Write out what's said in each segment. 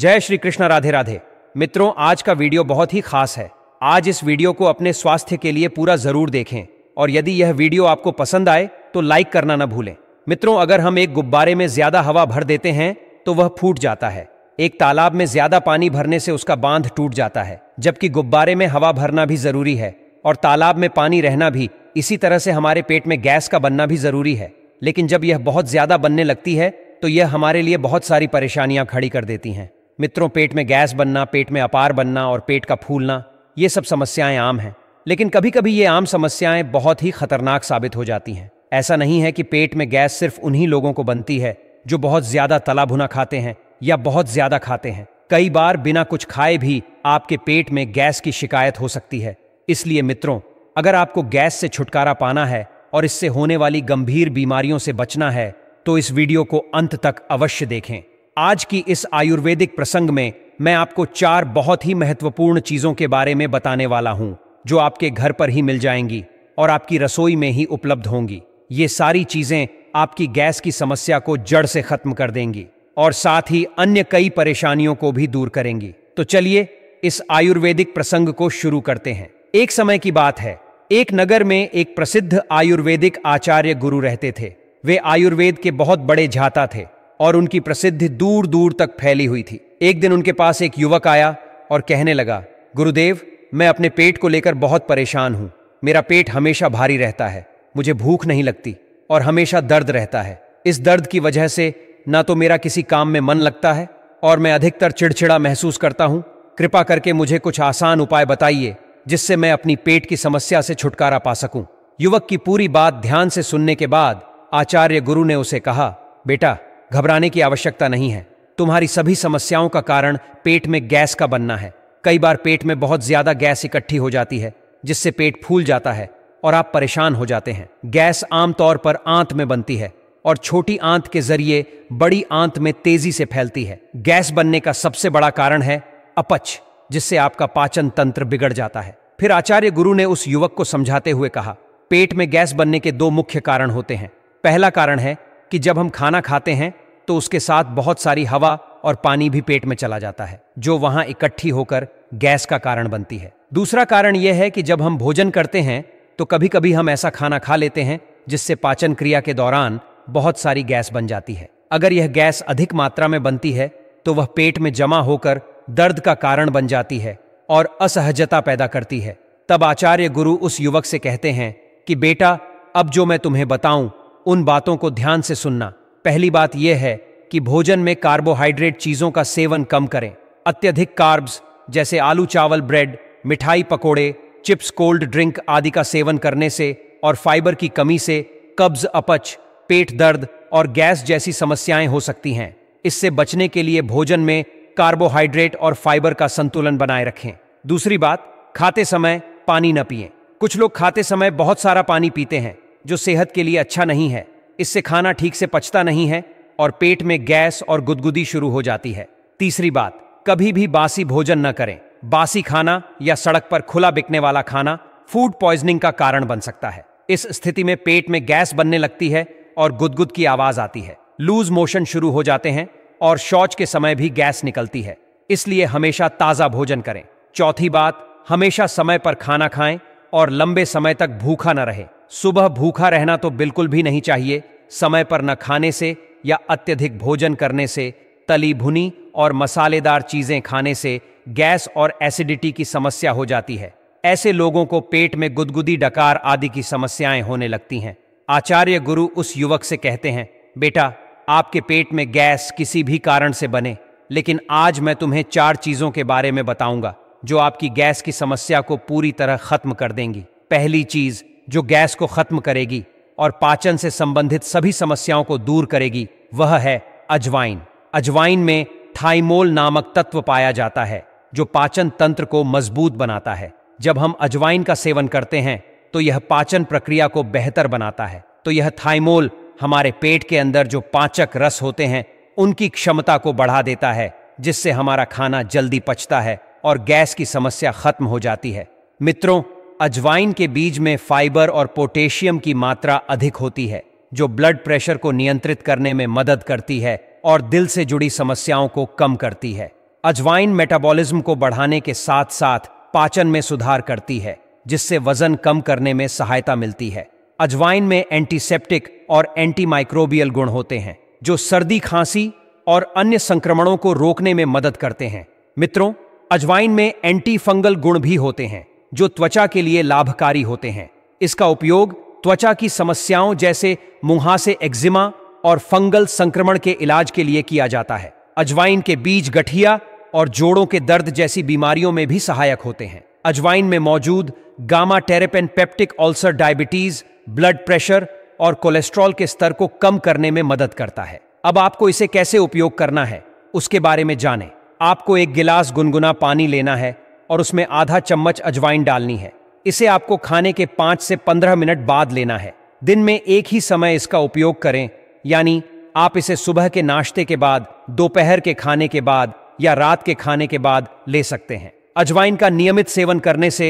जय श्री कृष्ण राधे राधे मित्रों आज का वीडियो बहुत ही खास है आज इस वीडियो को अपने स्वास्थ्य के लिए पूरा जरूर देखें और यदि यह वीडियो आपको पसंद आए तो लाइक करना न भूलें मित्रों अगर हम एक गुब्बारे में ज्यादा हवा भर देते हैं तो वह फूट जाता है एक तालाब में ज्यादा पानी भरने से उसका बांध टूट जाता है जबकि गुब्बारे में हवा भरना भी जरूरी है और तालाब में पानी रहना भी इसी तरह से हमारे पेट में गैस का बनना भी जरूरी है लेकिन जब यह बहुत ज्यादा बनने लगती है तो यह हमारे लिए बहुत सारी परेशानियां खड़ी कर देती हैं मित्रों पेट में गैस बनना पेट में अपार बनना और पेट का फूलना ये सब समस्याएं आम हैं लेकिन कभी कभी ये आम समस्याएं बहुत ही खतरनाक साबित हो जाती हैं ऐसा नहीं है कि पेट में गैस सिर्फ उन्हीं लोगों को बनती है जो बहुत ज्यादा तला भुना खाते हैं या बहुत ज्यादा खाते हैं कई बार बिना कुछ खाए भी आपके पेट में गैस की शिकायत हो सकती है इसलिए मित्रों अगर आपको गैस से छुटकारा पाना है और इससे होने वाली गंभीर बीमारियों से बचना है तो इस वीडियो को अंत तक अवश्य देखें आज की इस आयुर्वेदिक प्रसंग में मैं आपको चार बहुत ही महत्वपूर्ण चीजों के बारे में बताने वाला हूं जो आपके घर पर ही मिल जाएंगी और आपकी रसोई में ही उपलब्ध होंगी ये सारी चीजें आपकी गैस की समस्या को जड़ से खत्म कर देंगी और साथ ही अन्य कई परेशानियों को भी दूर करेंगी तो चलिए इस आयुर्वेदिक प्रसंग को शुरू करते हैं एक समय की बात है एक नगर में एक प्रसिद्ध आयुर्वेदिक आचार्य गुरु रहते थे वे आयुर्वेद के बहुत बड़े झाता थे और उनकी प्रसिद्धि दूर दूर तक फैली हुई थी एक दिन उनके पास एक युवक आया और कहने लगा गुरुदेव मैं अपने पेट को लेकर बहुत परेशान हूं मेरा पेट हमेशा भारी रहता है मुझे भूख नहीं लगती और हमेशा दर्द रहता है इस दर्द की वजह से ना तो मेरा किसी काम में मन लगता है और मैं अधिकतर चिड़चिड़ा महसूस करता हूं कृपा करके मुझे कुछ आसान उपाय बताइए जिससे मैं अपनी पेट की समस्या से छुटकारा पा सकूं युवक की पूरी बात ध्यान से सुनने के बाद आचार्य गुरु ने उसे कहा बेटा घबराने की आवश्यकता नहीं है तुम्हारी सभी समस्याओं का कारण पेट में गैस का बनना है कई बार पेट में बहुत ज्यादा गैस इकट्ठी हो जाती है जिससे पेट फूल जाता है और आप परेशान हो जाते हैं गैस आमतौर पर आंत में बनती है और छोटी आंत के जरिए बड़ी आंत में तेजी से फैलती है गैस बनने का सबसे बड़ा कारण है अपच जिससे आपका पाचन तंत्र बिगड़ जाता है फिर आचार्य गुरु ने उस युवक को समझाते हुए कहा पेट में गैस बनने के दो मुख्य कारण होते हैं पहला कारण है कि जब हम खाना खाते हैं तो उसके साथ बहुत सारी हवा और पानी भी पेट में चला जाता है जो वहां इकट्ठी होकर गैस का कारण बनती है दूसरा कारण यह है कि जब हम भोजन करते हैं तो कभी कभी हम ऐसा खाना खा लेते हैं जिससे पाचन क्रिया के दौरान बहुत सारी गैस बन जाती है अगर यह गैस अधिक मात्रा में बनती है तो वह पेट में जमा होकर दर्द का कारण बन जाती है और असहजता पैदा करती है तब आचार्य गुरु उस युवक से कहते हैं कि बेटा अब जो मैं तुम्हें बताऊं उन बातों को ध्यान से सुनना पहली बात यह है कि भोजन में कार्बोहाइड्रेट चीजों का सेवन कम करें अत्यधिक कार्ब्स जैसे आलू चावल ब्रेड मिठाई पकोड़े चिप्स कोल्ड ड्रिंक आदि का सेवन करने से और फाइबर की कमी से कब्ज अपच पेट दर्द और गैस जैसी समस्याएं हो सकती हैं इससे बचने के लिए भोजन में कार्बोहाइड्रेट और फाइबर का संतुलन बनाए रखें दूसरी बात खाते समय पानी न पिए कुछ लोग खाते समय बहुत सारा पानी पीते हैं जो सेहत के लिए अच्छा नहीं है इससे खाना ठीक से पचता नहीं है और पेट में गैस और गुदगुदी शुरू हो जाती है तीसरी बात कभी भी बासी भोजन न करें बासी खाना या सड़क पर खुला बिकने वाला खाना फूड पॉइजनिंग का कारण बन सकता है इस स्थिति में पेट में गैस बनने लगती है और गुदगुद की आवाज आती है लूज मोशन शुरू हो जाते हैं और शौच के समय भी गैस निकलती है इसलिए हमेशा ताज़ा भोजन करें चौथी बात हमेशा समय पर खाना खाएं और लंबे समय तक भूखा न रहें सुबह भूखा रहना तो बिल्कुल भी नहीं चाहिए समय पर न खाने से या अत्यधिक भोजन करने से तली भुनी और मसालेदार चीजें खाने से गैस और एसिडिटी की समस्या हो जाती है ऐसे लोगों को पेट में गुदगुदी डकार आदि की समस्याएं होने लगती हैं आचार्य गुरु उस युवक से कहते हैं बेटा आपके पेट में गैस किसी भी कारण से बने लेकिन आज मैं तुम्हें चार चीजों के बारे में बताऊंगा जो आपकी गैस की समस्या को पूरी तरह खत्म कर देंगी पहली चीज जो गैस को खत्म करेगी और पाचन से संबंधित सभी समस्याओं को दूर करेगी वह है अजवाइन अजवाइन में थाइमोल नामक तत्व पाया जाता है जो पाचन तंत्र को मजबूत बनाता है जब हम अजवाइन का सेवन करते हैं तो यह पाचन प्रक्रिया को बेहतर बनाता है तो यह थाइमोल हमारे पेट के अंदर जो पाचक रस होते हैं उनकी क्षमता को बढ़ा देता है जिससे हमारा खाना जल्दी पचता है और गैस की समस्या खत्म हो जाती है मित्रों अजवाइन के बीज में फाइबर और पोटेशियम की मात्रा अधिक होती है जो ब्लड प्रेशर को नियंत्रित करने में मदद करती है और दिल से जुड़ी समस्याओं को कम करती है अजवाइन मेटाबॉलिज्म को बढ़ाने के साथ साथ पाचन में सुधार करती है जिससे वजन कम करने में सहायता मिलती है अजवाइन में एंटीसेप्टिक और एंटीमाइक्रोबियल गुण होते हैं जो सर्दी खांसी और अन्य संक्रमणों को रोकने में मदद करते हैं मित्रों अजवाइन में एंटी फंगल गुण भी होते हैं जो त्वचा के लिए लाभकारी होते हैं इसका उपयोग त्वचा की समस्याओं जैसे मुहासे एक्जिमा और फंगल संक्रमण के इलाज के लिए किया जाता है अजवाइन के बीज गठिया और जोड़ों के दर्द जैसी बीमारियों में भी सहायक होते हैं अजवाइन में मौजूद gamma terpene peptic ulcer diabetes blood pressure और कोलेस्ट्रॉल के स्तर को कम करने में मदद करता है अब आपको इसे कैसे उपयोग करना है उसके बारे में जानें। आपको एक गिलास गुनगुना पानी लेना है और उसमें आधा चम्मच अजवाइन डालनी है इसे आपको खाने के पांच से पंद्रह मिनट बाद लेना है दिन में एक ही समय इसका उपयोग करें यानी आप इसे सुबह के नाश्ते के बाद दोपहर के खाने के बाद या रात के खाने के बाद ले सकते हैं अजवाइन का नियमित सेवन करने से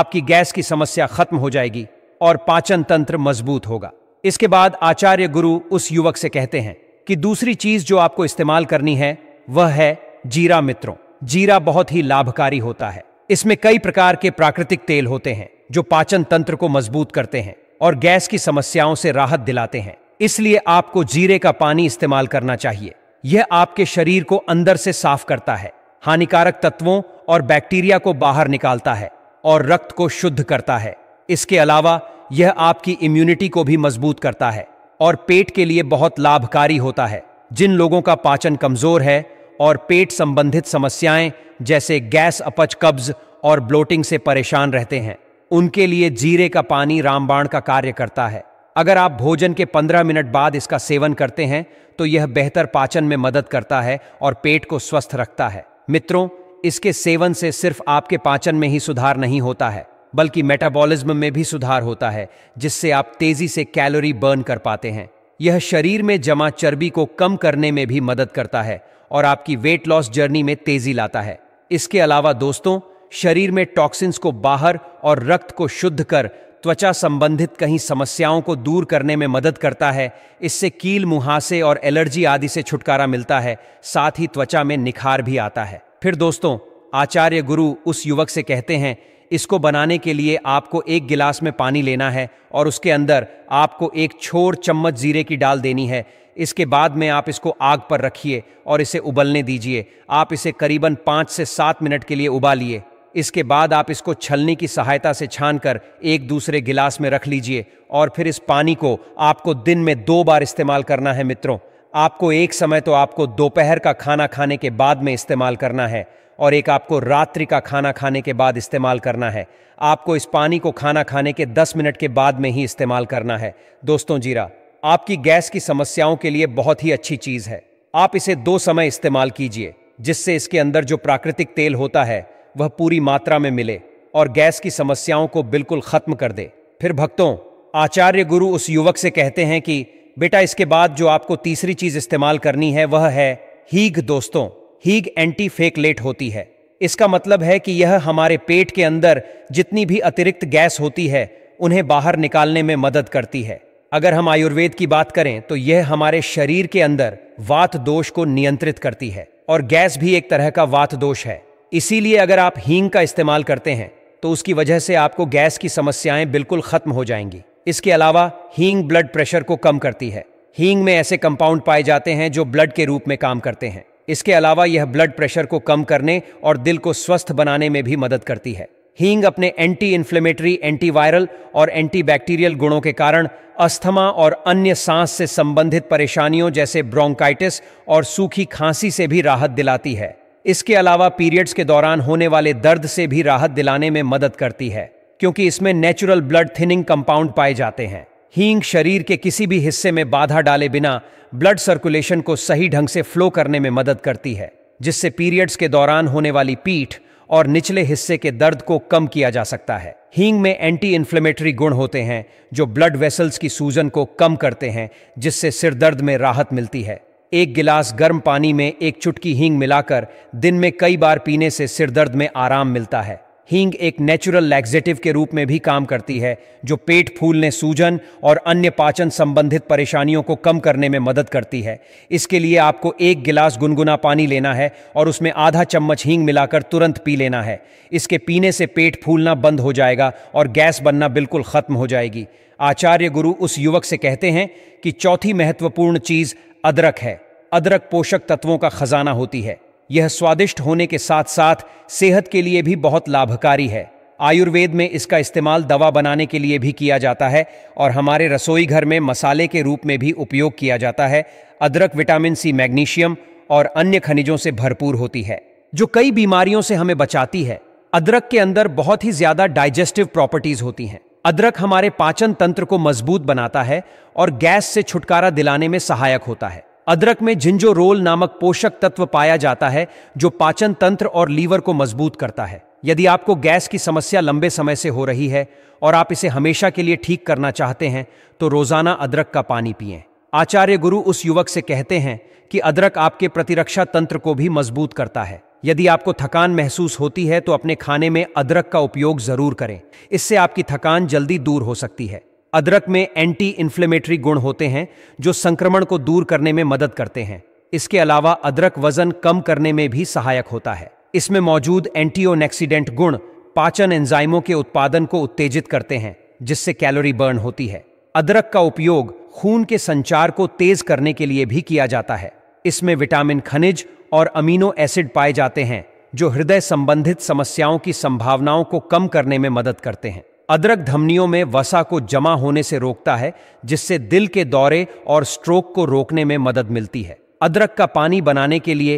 आपकी गैस की समस्या खत्म हो जाएगी और पाचन तंत्र मजबूत होगा इसके बाद आचार्य गुरु उस युवक से कहते हैं कि दूसरी चीज जो आपको इस्तेमाल करनी है वह है जीरा मित्रों जीरा बहुत ही लाभकारी होता है इसमें कई प्रकार के प्राकृतिक तेल होते हैं जो पाचन तंत्र को मजबूत करते हैं और गैस की समस्याओं से राहत दिलाते हैं इसलिए आपको जीरे का पानी इस्तेमाल करना चाहिए यह आपके शरीर को अंदर से साफ करता है हानिकारक तत्वों और बैक्टीरिया को बाहर निकालता है और रक्त को शुद्ध करता है इसके अलावा यह आपकी इम्यूनिटी को भी मजबूत करता है और पेट के लिए बहुत लाभकारी होता है जिन लोगों का पाचन कमजोर है और पेट संबंधित समस्याएं जैसे गैस अपच कब्ज और ब्लोटिंग से परेशान रहते हैं उनके लिए जीरे का पानी रामबाण का कार्य करता है अगर आप भोजन के 15 मिनट बाद इसका सेवन करते हैं तो यह बेहतर पाचन में मदद करता है और पेट को स्वस्थ रखता है मित्रों इसके सेवन से सिर्फ आपके पाचन में ही सुधार नहीं होता है बल्कि मेटाबॉलिज्म में भी सुधार होता है जिससे आप तेजी से कैलोरी बर्न कर पाते हैं यह शरीर में जमा चर्बी को कम करने में भी मदद करता है और आपकी वेट लॉस जर्नी में तेजी लाता है इसके अलावा दोस्तों शरीर में टॉक्सिन्स को बाहर और रक्त को शुद्ध कर त्वचा संबंधित कहीं समस्याओं को दूर करने में मदद करता है इससे कील मुहासे और एलर्जी आदि से छुटकारा मिलता है साथ ही त्वचा में निखार भी आता है फिर दोस्तों आचार्य गुरु उस युवक से कहते हैं इसको बनाने के लिए आपको एक गिलास में पानी लेना है और उसके अंदर आपको एक छोर चम्मच जीरे की डाल देनी है इसके बाद में आप इसको आग पर रखिए और इसे उबलने दीजिए आप इसे करीबन पाँच से सात मिनट के लिए उबालिए इसके बाद आप इसको छलनी की सहायता से छानकर एक दूसरे गिलास में रख लीजिए और फिर इस पानी को आपको दिन में दो बार इस्तेमाल करना है मित्रों आपको एक समय तो आपको दोपहर का खाना खाने के बाद में इस्तेमाल करना है और एक आपको रात्रि का खाना खाने के बाद इस्तेमाल करना है आपको इस पानी को खाना खाने के 10 मिनट के बाद में ही इस्तेमाल करना है दोस्तों जीरा आपकी गैस की समस्याओं के लिए बहुत ही अच्छी चीज है आप इसे दो समय इस्तेमाल कीजिए जिससे इसके अंदर जो प्राकृतिक तेल होता है वह पूरी मात्रा में मिले और गैस की समस्याओं को बिल्कुल खत्म कर दे फिर भक्तों आचार्य गुरु उस युवक से कहते हैं कि बेटा इसके बाद जो आपको तीसरी चीज इस्तेमाल करनी है वह है हीग दोस्तों हीग एंटी फेकलेट होती है इसका मतलब है कि यह हमारे पेट के अंदर जितनी भी अतिरिक्त गैस होती है उन्हें बाहर निकालने में मदद करती है अगर हम आयुर्वेद की बात करें तो यह हमारे शरीर के अंदर वात दोष को नियंत्रित करती है और गैस भी एक तरह का वात दोष है इसीलिए अगर आप हींग का इस्तेमाल करते हैं तो उसकी वजह से आपको गैस की समस्याएं बिल्कुल खत्म हो जाएंगी इसके अलावा हींग ब्लड प्रेशर को कम करती है हींग में ऐसे कंपाउंड पाए जाते हैं जो ब्लड के रूप में काम करते हैं इसके अलावा यह ब्लड प्रेशर को कम करने और दिल को स्वस्थ बनाने में भी मदद करती है हींग अपने एंटी इन्फ्लेमेटरी एंटीवायरल और एंटीबैक्टीरियल गुणों के कारण अस्थमा और अन्य सांस से संबंधित परेशानियों जैसे ब्रोंकाइटिस और सूखी खांसी से भी राहत दिलाती है इसके अलावा पीरियड्स के दौरान होने वाले दर्द से भी राहत दिलाने में मदद करती है क्योंकि इसमें नेचुरल ब्लड थिनिंग कंपाउंड पाए जाते हैं हींग शरीर के किसी भी हिस्से में बाधा डाले बिना ब्लड सर्कुलेशन को सही ढंग से फ्लो करने में मदद करती है जिससे पीरियड्स के दौरान होने वाली पीठ और निचले हिस्से के दर्द को कम किया जा सकता है हींग में एंटी इन्फ्लेमेटरी गुण होते हैं जो ब्लड वेसल्स की सूजन को कम करते हैं जिससे सिर दर्द में राहत मिलती है एक गिलास गर्म पानी में एक चुटकी हींग मिलाकर दिन में कई बार पीने से सिरदर्द में आराम मिलता है हींग एक नेचुरल लैक्सेटिव के रूप में भी काम करती है जो पेट फूलने सूजन और अन्य पाचन संबंधित परेशानियों को कम करने में मदद करती है इसके लिए आपको एक गिलास गुनगुना पानी लेना है और उसमें आधा चम्मच हींग मिलाकर तुरंत पी लेना है इसके पीने से पेट फूलना बंद हो जाएगा और गैस बनना बिल्कुल खत्म हो जाएगी आचार्य गुरु उस युवक से कहते हैं कि चौथी महत्वपूर्ण चीज अदरक है अदरक पोषक तत्वों का खजाना होती है यह स्वादिष्ट होने के साथ साथ सेहत के लिए भी बहुत लाभकारी है आयुर्वेद में इसका इस्तेमाल दवा बनाने के लिए भी किया जाता है और हमारे रसोई घर में मसाले के रूप में भी उपयोग किया जाता है अदरक विटामिन सी मैग्नीशियम और अन्य खनिजों से भरपूर होती है जो कई बीमारियों से हमें बचाती है अदरक के अंदर बहुत ही ज्यादा डाइजेस्टिव प्रॉपर्टीज होती हैं अदरक हमारे पाचन तंत्र को मजबूत बनाता है और गैस से छुटकारा दिलाने में सहायक होता है अदरक में रोल नामक पोषक तत्व पाया जाता है जो पाचन तंत्र और लीवर को मजबूत करता है यदि आपको गैस की समस्या लंबे समय से हो रही है और आप इसे हमेशा के लिए ठीक करना चाहते हैं तो रोजाना अदरक का पानी पिए आचार्य गुरु उस युवक से कहते हैं कि अदरक आपके प्रतिरक्षा तंत्र को भी मजबूत करता है यदि आपको थकान महसूस होती है तो अपने खाने में अदरक का उपयोग जरूर करें इससे आपकी थकान जल्दी दूर हो सकती है अदरक में एंटी इन्फ्लेमेटरी गुण होते हैं जो संक्रमण को दूर करने में मदद करते हैं इसके अलावा अदरक वजन कम करने में भी सहायक होता है इसमें मौजूद एंटीओनेक्सीडेंट गुण पाचन एंजाइमों के उत्पादन को उत्तेजित करते हैं जिससे कैलोरी बर्न होती है अदरक का उपयोग खून के संचार को तेज करने के लिए भी किया जाता है इसमें विटामिन खनिज और अमीनो एसिड पाए जाते हैं जो हृदय संबंधित समस्याओं की संभावनाओं को कम करने में मदद करते हैं अदरक धमनियों में वसा को जमा होने से रोकता है जिससे दिल के दौरे और स्ट्रोक को रोकने में मदद मिलती है अदरक का पानी बनाने के लिए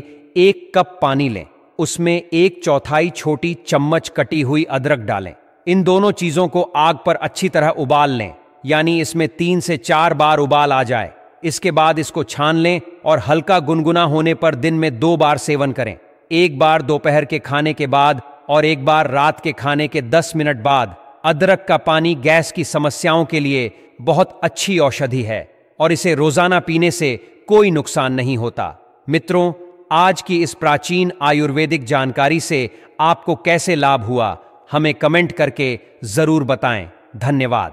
एक कप पानी लें उसमें एक चौथाई छोटी चम्मच कटी हुई अदरक डालें इन दोनों चीजों को आग पर अच्छी तरह उबाल लें यानी इसमें तीन से चार बार उबाल आ जाए इसके बाद इसको छान लें और हल्का गुनगुना होने पर दिन में दो बार सेवन करें एक बार दोपहर के खाने के बाद और एक बार रात के खाने के दस मिनट बाद अदरक का पानी गैस की समस्याओं के लिए बहुत अच्छी औषधि है और इसे रोजाना पीने से कोई नुकसान नहीं होता मित्रों आज की इस प्राचीन आयुर्वेदिक जानकारी से आपको कैसे लाभ हुआ हमें कमेंट करके जरूर बताएं धन्यवाद